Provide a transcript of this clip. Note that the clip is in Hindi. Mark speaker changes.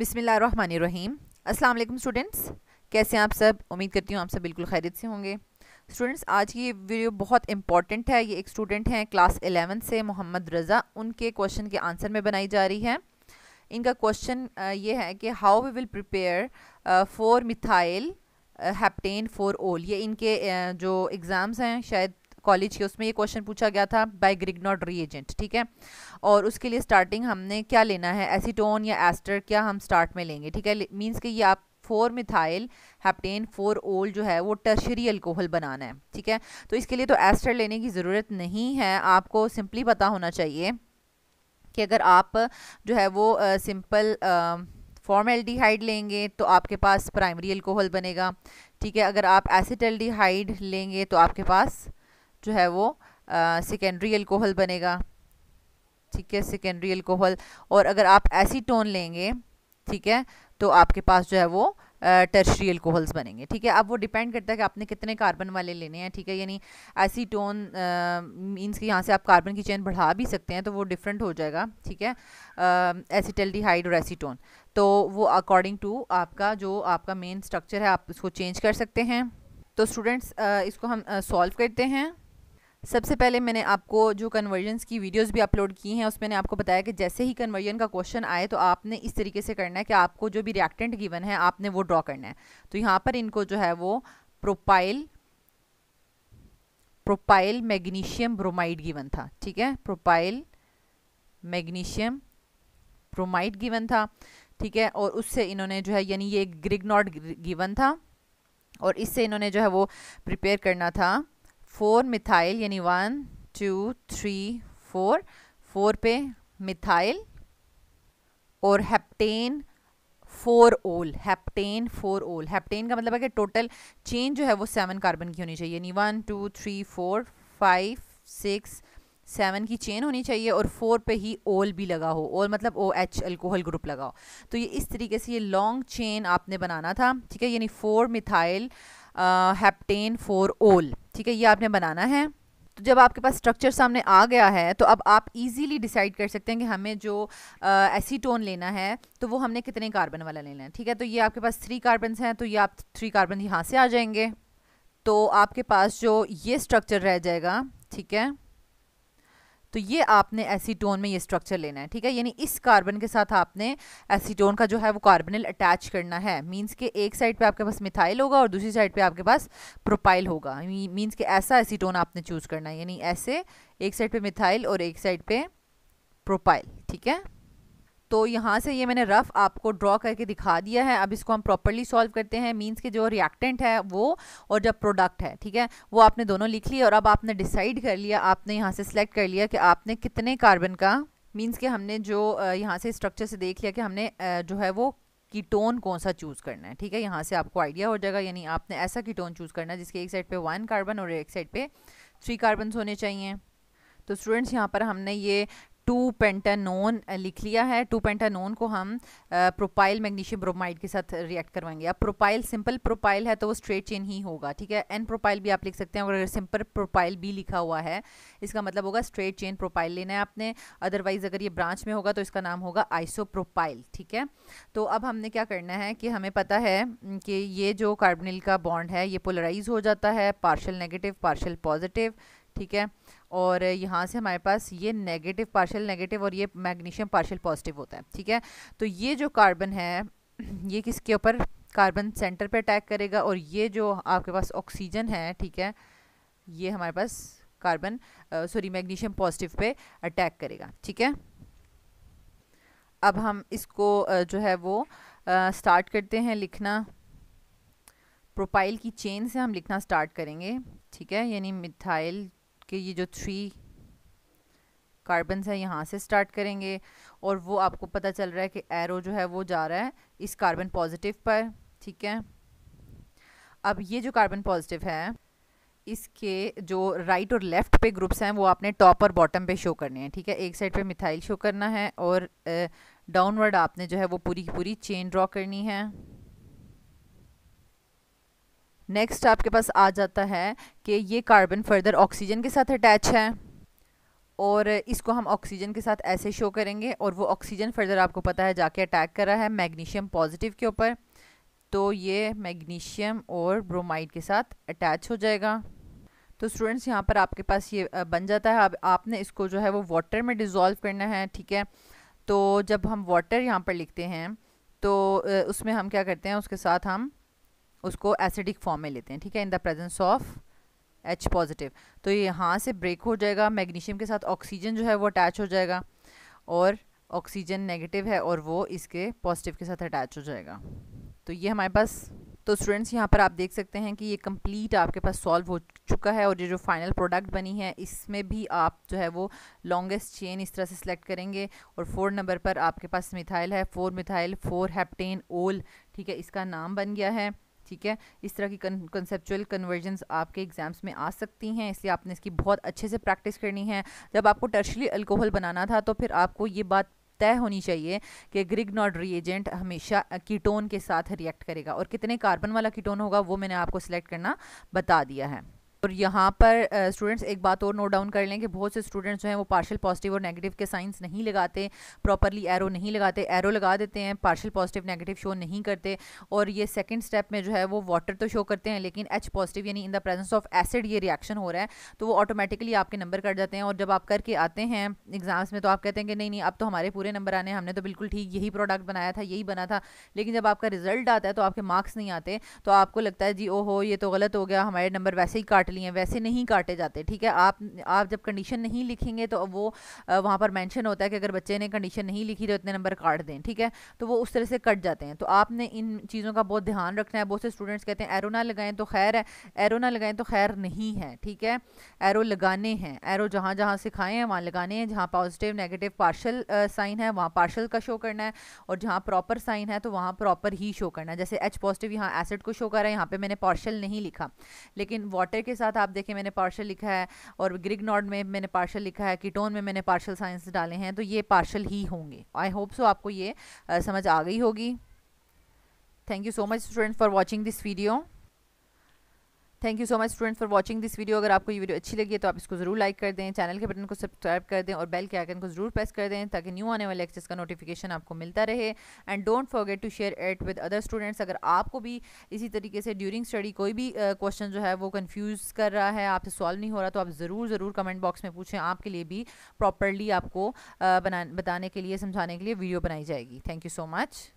Speaker 1: बिसमीम अस्सलाम वालेकुम स्टूडेंट्स कैसे आप सब उम्मीद करती हूँ आप सब बिल्कुल खैरियत से होंगे स्टूडेंट्स आज की ये वीडियो बहुत इंपॉर्टेंट है ये एक स्टूडेंट हैं क्लास एलेवन से मोहम्मद रज़ा उनके क्वेश्चन के आंसर में बनाई जा रही है इनका क्वेश्चन ये है कि how we will prepare four methyl heptane four ol ये इनके जो एग्ज़ाम्स हैं शायद कॉलेज के उसमें ये क्वेश्चन पूछा गया था बाय री एजेंट ठीक है और उसके लिए स्टार्टिंग हमने क्या लेना है एसीटोन या एस्टर क्या हम स्टार्ट में लेंगे ठीक है मीन्स कि ये आप four methyl hapten for all जो है वो टर्शरी अल्कोहल बनाना है ठीक है तो इसके लिए तो एस्टर लेने की ज़रूरत नहीं है आपको सिंपली पता होना चाहिए कि अगर आप जो है वो आ, सिंपल फॉर्मेल्डिहाइड लेंगे तो आपके पास प्राइमरी अल्कोहल बनेगा ठीक है अगर आप एसिटल्डिहाइड लेंगे तो आपके पास जो है वो सेकेंडरी अल्कोहल बनेगा ठीक है सेकेंडरी अल्कोहल और अगर आप एसीटोन लेंगे ठीक है तो आपके पास जो है वो टर्शरी अल्कोहल्स बनेंगे ठीक है अब वो डिपेंड करता है कि आपने कितने कार्बन वाले लेने हैं ठीक है यानी एसीटोन मींस कि यहाँ से आप कार्बन की चेन बढ़ा भी सकते हैं तो वो डिफरेंट हो जाएगा ठीक है एसिटल्डिहाइड और एसीटोन तो वो अकॉर्डिंग टू आपका जो आपका मेन स्ट्रक्चर है आप इसको चेंज कर सकते हैं तो स्टूडेंट्स इसको हम सॉल्व करते हैं सबसे पहले मैंने आपको जो कन्वर्जन की वीडियोस भी अपलोड की हैं उसमें मैंने आपको बताया कि जैसे ही कन्वर्जन का क्वेश्चन आए तो आपने इस तरीके से करना है कि आपको जो भी रिएक्टेंट गिवन है आपने वो ड्रॉ करना है तो यहाँ पर इनको जो है वो propyl propyl magnesium bromide given था ठीक है प्रोपाइल मैग्नीशियम ब्रोमाइड गिवन था ठीक है और उससे इन्होंने जो है यानी ये ग्रिगनॉट गिवन था और इससे इन्होंने जो है वो प्रिपेयर करना था फोर मिथाइल यानी one two three four four पे मिथाइल और heptane four ol heptane four ol heptane का मतलब है कि टोटल चेन जो है वो सेवन कार्बन की होनी चाहिए यानी one two three four five six seven की चेन होनी चाहिए और फोर पे ही ओल भी लगा हो ओल मतलब ओ एच अल्कोहल ग्रुप लगाओ तो ये इस तरीके से ये लॉन्ग चेन आपने बनाना था ठीक है यानी four methyl hapten for all ठीक है ये आपने बनाना है तो जब आपके पास स्ट्रक्चर सामने आ गया है तो अब आप इजीली डिसाइड कर सकते हैं कि हमें जो एसीटोन लेना है तो वो हमने कितने कार्बन वाला लेना है ठीक है तो ये आपके पास थ्री कार्बन हैं तो ये आप थ्री कार्बन यहाँ से आ जाएंगे तो आपके पास जो ये स्ट्रक्चर रह जाएगा ठीक है तो ये आपने एसीटोन में ये स्ट्रक्चर लेना है ठीक है यानी इस कार्बन के साथ आपने एसीटोन का जो है वो कार्बनल अटैच करना है मीन्स के एक साइड पे आपके पास मिथाइल होगा और दूसरी साइड पे आपके पास प्रोपाइल होगा मीन्स के ऐसा एसीटोन आपने चूज़ करना है यानी ऐसे एक साइड पे मिथाइल और एक साइड पे प्रोपाइल ठीक है तो यहाँ से ये मैंने रफ़ आपको ड्रॉ करके दिखा दिया है अब इसको हम प्रॉपरली सॉल्व करते हैं मीन्स के जो रिएक्टेंट है वो और जब प्रोडक्ट है ठीक है वो आपने दोनों लिख लिया और अब आपने डिसाइड कर लिया आपने यहाँ से सिलेक्ट कर लिया कि आपने कितने कार्बन का मीन्स के हमने जो यहाँ से स्ट्रक्चर से देख लिया कि हमने जो है वो कीटोन कौन सा चूज़ करना है ठीक है यहाँ से आपको आइडिया हो जाएगा यानी आपने ऐसा कीटोन चूज़ करना है जिसके एक साइड पे वन कार्बन और एक साइड पे थ्री कार्बन होने चाहिए तो स्टूडेंट्स यहाँ पर हमने ये टू पेंटानोन लिख लिया है टू पेंटानोन को हम प्रोपाइल मैग्नीशियम ब्रोमाइड के साथ रिएक्ट करवाएंगे अब प्रोपाइल सिंपल प्रोपाइल है तो वो स्ट्रेट चेन ही होगा ठीक है एन प्रोपाइल भी आप लिख सकते हैं और अगर सिंपल प्रोपाइल भी लिखा हुआ है इसका मतलब होगा स्ट्रेट चेन प्रोपाइल लेना है आपने अदरवाइज अगर ये ब्रांच में होगा तो इसका नाम होगा आइसो प्रोपाइल ठीक है तो अब हमने क्या करना है कि हमें पता है कि ये जो कार्बनिल का बॉन्ड है ये पोलराइज हो जाता है पार्शल नेगेटिव पार्शल पॉजिटिव ठीक है और यहाँ से हमारे पास ये नेगेटिव पार्शियल नेगेटिव और ये मैग्नीशियम पार्शियल पॉजिटिव होता है ठीक है तो ये जो कार्बन है ये किसके ऊपर कार्बन सेंटर पे अटैक करेगा और ये जो आपके पास ऑक्सीजन है ठीक है ये हमारे पास कार्बन सॉरी मैग्नीशियम पॉजिटिव पे अटैक करेगा ठीक है अब हम इसको uh, जो है वो स्टार्ट uh, करते हैं लिखना प्रोपाइल की चेन से हम लिखना स्टार्ट करेंगे ठीक है यानी मिथाइल आपके ये जो थ्री कार्बन्स हैं यहाँ से स्टार्ट करेंगे और वो आपको पता चल रहा है कि एरो जो है वो जा रहा है इस कार्बन पॉजिटिव पर ठीक है अब ये जो कार्बन पॉजिटिव है इसके जो राइट right और लेफ़्ट पे ग्रुप्स हैं वो आपने टॉप और बॉटम पे शो करने हैं ठीक है एक साइड पे मिथाइल शो करना है और डाउनवर्ड आपने जो है वो पूरी की पूरी चेन ड्रॉ करनी है नेक्स्ट आपके पास आ जाता है कि ये कार्बन फर्दर ऑक्सीजन के साथ अटैच है और इसको हम ऑक्सीजन के साथ ऐसे शो करेंगे और वो ऑक्सीजन फर्दर आपको पता है जाके अटैक कर रहा है मैग्नीशियम पॉजिटिव के ऊपर तो ये मैग्नीशियम और ब्रोमाइड के साथ अटैच हो जाएगा तो स्टूडेंट्स यहाँ पर आपके पास ये बन जाता है अब आपने इसको जो है वो वाटर में डिज़ोल्व करना है ठीक है तो जब हम वाटर यहाँ पर लिखते हैं तो उसमें हम क्या करते हैं उसके साथ हम उसको एसिडिक फॉर्म में लेते हैं ठीक है in the presence of H positive तो ये यहाँ से ब्रेक हो जाएगा मैग्नीशियम के साथ ऑक्सीजन जो है वो अटैच हो जाएगा और ऑक्सीजन नेगेटिव है और वो इसके पॉजिटिव के साथ अटैच हो जाएगा तो ये हमारे पास तो स्टूडेंट्स यहाँ पर आप देख सकते हैं कि ये कंप्लीट आपके पास सॉल्व हो चुका है और ये जो फाइनल प्रोडक्ट बनी है इसमें भी आप जो है वो लॉन्गेस्ट चेन इस तरह से सिलेक्ट करेंगे और फोर नंबर पर आपके पास मिथाइल है four methyl four heptane ol ठीक है इसका नाम बन गया है ठीक है इस तरह की कंसेप्चुअल कन्वर्जन आपके एग्जाम्स में आ सकती हैं इसलिए आपने इसकी बहुत अच्छे से प्रैक्टिस करनी है जब आपको टर्शली अल्कोहल बनाना था तो फिर आपको ये बात तय होनी चाहिए कि ग्रिगनॉड रिएजेंट हमेशा कीटोन के साथ रिएक्ट करेगा और कितने कार्बन वाला कीटोन होगा वो मैंने आपको सिलेक्ट करना बता दिया है और यहाँ पर स्टूडेंट्स एक बात और नोट डाउन कर लें कि बहुत से स्टूडेंट्स जो हैं वो पार्शियल पॉजिटिव और नेगेटिव के साइंस नहीं लगाते प्रॉपरली एरो नहीं लगाते एरो लगा देते हैं पार्शियल पॉजिटिव नेगेटिव शो नहीं करते और ये सेकेंड स्टेप में जो है वो वाटर तो शो करते हैं लेकिन एच पॉजिटिव यानी in the presence of acid ये रिएक्शन हो रहा है तो वो ऑटोमेटिकली आपके नंबर कट जाते हैं और जब आप करके आते हैं एग्जाम्स में तो आप कहते हैं कि नहीं नहीं अब तो हमारे पूरे नंबर आने हमने तो बिल्कुल ठीक यही प्रोडक्ट बनाया था यही बना था लेकिन जब आपका रिजल्ट आता है तो आपके मार्क्स नहीं आते तो आपको लगता है जी ओ ये तो गलत हो गया हमारे नंबर वैसे ही काट काट लिए वैसे नहीं काटे जाते ठीक है आप आप जब कंडीशन नहीं लिखेंगे तो वो वहाँ पर मेंशन होता है कि अगर बच्चे ने कंडीशन नहीं लिखी तो इतने नंबर काट दें ठीक है तो वो उस तरह से कट जाते हैं तो आपने इन चीज़ों का बहुत ध्यान रखना है बहुत से स्टूडेंट्स कहते हैं एरो ना लगाएं तो खैर है एरो ना लगाएं तो खैर नहीं है ठीक है एरो लगाने हैं एरो जहाँ जहाँ सिखाए हैं वहाँ लगाने हैं जहाँ पॉजिटिव नेगेटिव पार्शल साइन है वहाँ पार्शल का शो करना है और जहाँ प्रॉपर साइन है तो वहाँ प्रॉपर ही शो करना है जैसे एच पॉजिटिव यहाँ एसिड को शो कर रहा है यहाँ पर मैंने पार्शल नहीं लिखा लेकिन वाटर के साथ आप देखें मैंने पार्शल लिखा है और ग्रिग नॉड में मैंने पार्शल लिखा है कीटोन में मैंने पार्शल साइंस डाले हैं तो ये पार्शल ही होंगे आई होप सो आपको ये समझ आ गई होगी thank you so much student for watching this video thank you so much students for watching this video अगर आपको ये वीडियो अच्छी लगी है तो आप इसको जरूर लाइक कर दें चैनल के बटन को सब्सक्राइब कर दें और बेल के आइकन को जरूर प्रेस कर दें ताकि न्यू आने वाले लेक्चर्स का नोटिफिकेशन आपको मिलता रहे and don't forget to share it with other students अगर आपको भी इसी तरीके से ड्यूरिंग स्टडी कोई भी क्वेश्चन uh, जो है वो कन्फ्यूज़ कर रहा है आपसे सॉल्व नहीं हो रहा तो आप ज़रूर ज़रूर कमेंट बॉक्स में पूछें आपके लिए भी प्रॉपरली आपको uh, बना बताने के लिए समझाने के लिए वीडियो बनाई जाएगी थैंक यू सो मच